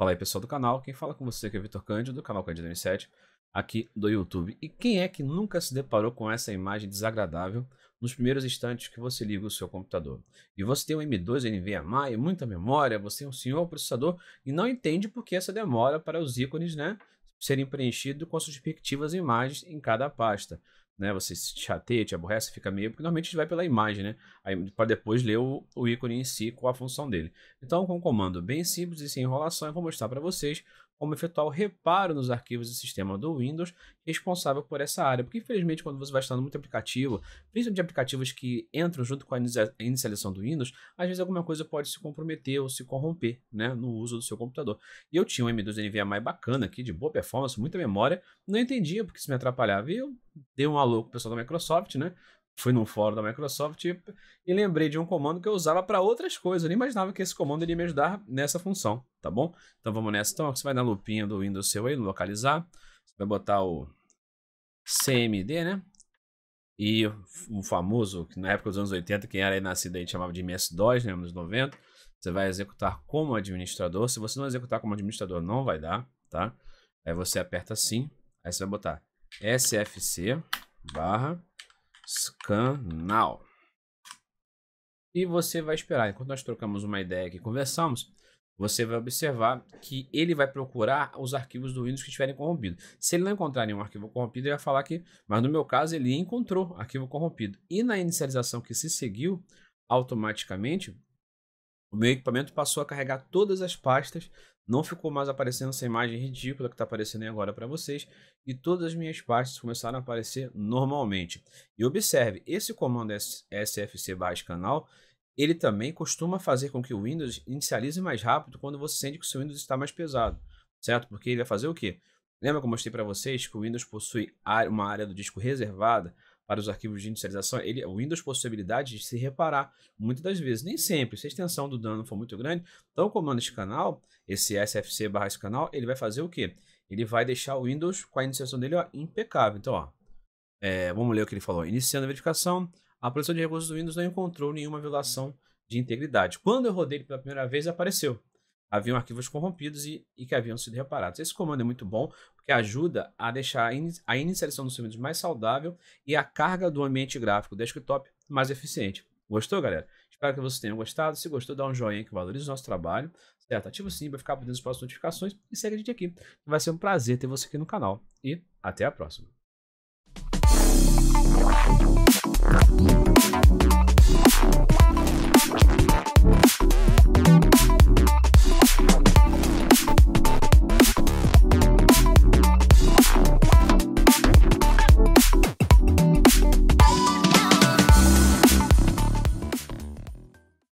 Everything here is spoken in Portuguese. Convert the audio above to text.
Fala aí pessoal do canal, quem fala com você aqui é o Vitor Cândido, do canal Cândido M7, aqui do YouTube. E quem é que nunca se deparou com essa imagem desagradável nos primeiros instantes que você liga o seu computador? E você tem um M2, NVMe, muita memória, você é um senhor processador e não entende por que essa demora para os ícones né, serem preenchidos com suas respectivas imagens em cada pasta né? Você se chateia, te aborrece, fica meio. Porque normalmente a gente vai pela imagem, né? Para depois ler o, o, ícone em si, qual a função dele. Então, com um comando bem simples e sem enrolação, eu vou mostrar para vocês como efetuar o reparo nos arquivos do sistema do Windows responsável por essa área. Porque, infelizmente, quando você vai instalando muito aplicativo, principalmente aplicativos que entram junto com a inicialização do Windows, às vezes alguma coisa pode se comprometer ou se corromper né, no uso do seu computador. E eu tinha um M2 NVMe bacana aqui, de boa performance, muita memória, não entendia porque isso me atrapalhava. E eu dei um alô pro pessoal da Microsoft, né? fui num fórum da Microsoft e, e lembrei de um comando que eu usava para outras coisas. Eu nem imaginava que esse comando iria me ajudar nessa função, tá bom? Então vamos nessa. Então você vai na lupinha do Windows seu aí, localizar. Você vai botar o CMD, né? E o famoso, que na época dos anos 80, quem era aí nascido aí chamava de MS-DOS, né? Nos 90. Você vai executar como administrador. Se você não executar como administrador, não vai dar, tá? Aí você aperta sim. Aí você vai botar SFC barra canal. E você vai esperar. Enquanto nós trocamos uma ideia aqui conversamos, você vai observar que ele vai procurar os arquivos do Windows que estiverem corrompidos. Se ele não encontrar nenhum arquivo corrompido, ele vai falar que, mas no meu caso, ele encontrou arquivo corrompido. E na inicialização que se seguiu, automaticamente o meu equipamento passou a carregar todas as pastas, não ficou mais aparecendo essa imagem ridícula que está aparecendo agora para vocês, e todas as minhas pastas começaram a aparecer normalmente. E observe, esse comando sfc canal, ele também costuma fazer com que o Windows inicialize mais rápido quando você sente que o seu Windows está mais pesado, certo? Porque ele vai fazer o quê? Lembra que eu mostrei para vocês que o Windows possui uma área do disco reservada para os arquivos de inicialização, ele, o Windows possibilidade de se reparar muitas das vezes, nem sempre. Se a extensão do dano for muito grande, então o comando esse canal, esse sfc barra esse canal, ele vai fazer o quê? Ele vai deixar o Windows com a iniciação dele ó, impecável. Então, ó, é, vamos ler o que ele falou. Iniciando a verificação, a produção de recursos do Windows não encontrou nenhuma violação de integridade. Quando eu rodei ele pela primeira vez, apareceu haviam arquivos corrompidos e, e, que haviam sido reparados. Esse comando é muito bom porque ajuda a deixar a, inicialização dos serviços mais saudável e a carga do ambiente gráfico desktop mais eficiente. Gostou, galera? Espero que vocês tenham gostado. Se gostou, dá um joinha que valoriza o nosso trabalho, certo? Ativa o sininho para ficar por dentro das próximas notificações e segue a gente aqui. Vai ser um prazer ter você aqui no canal e até a próxima.